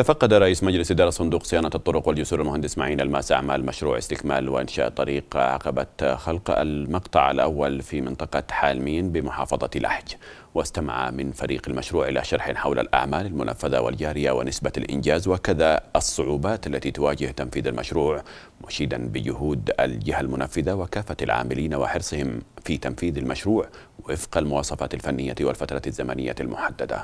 تفقد رئيس مجلس إدارة صندوق صيانة الطرق والجسور المهندس معين الماس أعمال مشروع استكمال وإنشاء طريق عقبة خلق المقطع الأول في منطقة حالمين بمحافظة لحج واستمع من فريق المشروع إلى شرح حول الأعمال المنفذة والجارية ونسبة الإنجاز وكذا الصعوبات التي تواجه تنفيذ المشروع مشيدا بجهود الجهة المنفذة وكافة العاملين وحرصهم في تنفيذ المشروع وفق المواصفات الفنية والفترة الزمنية المحددة